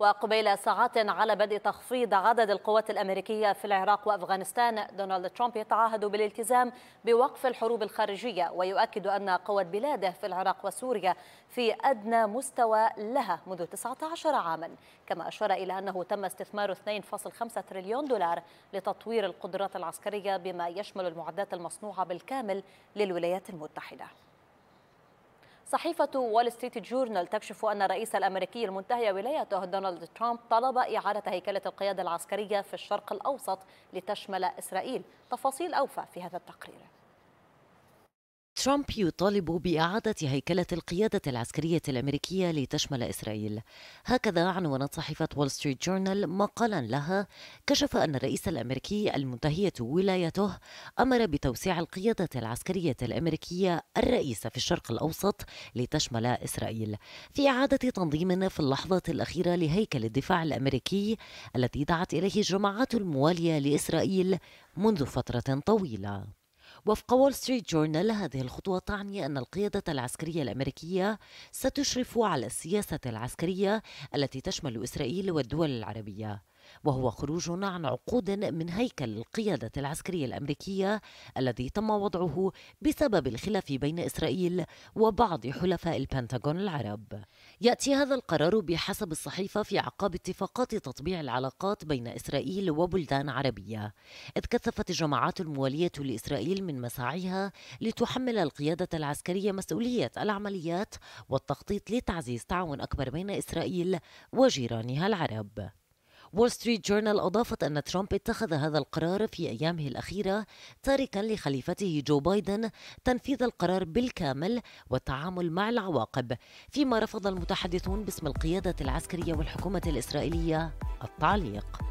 وقبيل ساعات على بدء تخفيض عدد القوات الأمريكية في العراق وأفغانستان دونالد ترامب يتعهد بالالتزام بوقف الحروب الخارجية ويؤكد أن قوة بلاده في العراق وسوريا في أدنى مستوى لها منذ 19 عاما كما أشار إلى أنه تم استثمار 2.5 تريليون دولار لتطوير القدرات العسكرية بما يشمل المعدات المصنوعة بالكامل للولايات المتحدة صحيفة وول ستريت جورنال تكشف أن الرئيس الأمريكي المنتهي ولايته دونالد ترامب طلب إعادة هيكلة القيادة العسكرية في الشرق الأوسط لتشمل إسرائيل تفاصيل أوفى في هذا التقرير ترامب يطالب بإعادة هيكلة القيادة العسكرية الأمريكية لتشمل إسرائيل هكذا عنونت صحيفة وول ستريت جورنال مقالا لها كشف أن الرئيس الأمريكي المنتهية ولايته أمر بتوسيع القيادة العسكرية الأمريكية الرئيسة في الشرق الأوسط لتشمل إسرائيل في إعادة تنظيم في اللحظة الأخيرة لهيكل الدفاع الأمريكي التي دعت إليه الجماعات الموالية لإسرائيل منذ فترة طويلة وفق وول ستريت جورنال هذه الخطوة تعني أن القيادة العسكرية الأمريكية ستشرف على السياسة العسكرية التي تشمل إسرائيل والدول العربية وهو خروج عن عقود من هيكل القيادة العسكرية الأمريكية الذي تم وضعه بسبب الخلاف بين إسرائيل وبعض حلفاء البنتاغون العرب يأتي هذا القرار بحسب الصحيفة في عقاب اتفاقات تطبيع العلاقات بين إسرائيل وبلدان عربية إذ كثفت الجماعات الموالية لإسرائيل من مساعيها لتحمل القيادة العسكرية مسؤولية العمليات والتخطيط لتعزيز تعاون أكبر بين إسرائيل وجيرانها العرب وول ستريت جورنال أضافت أن ترامب اتخذ هذا القرار في أيامه الأخيرة تاركا لخليفته جو بايدن تنفيذ القرار بالكامل والتعامل مع العواقب فيما رفض المتحدثون باسم القيادة العسكرية والحكومة الإسرائيلية التعليق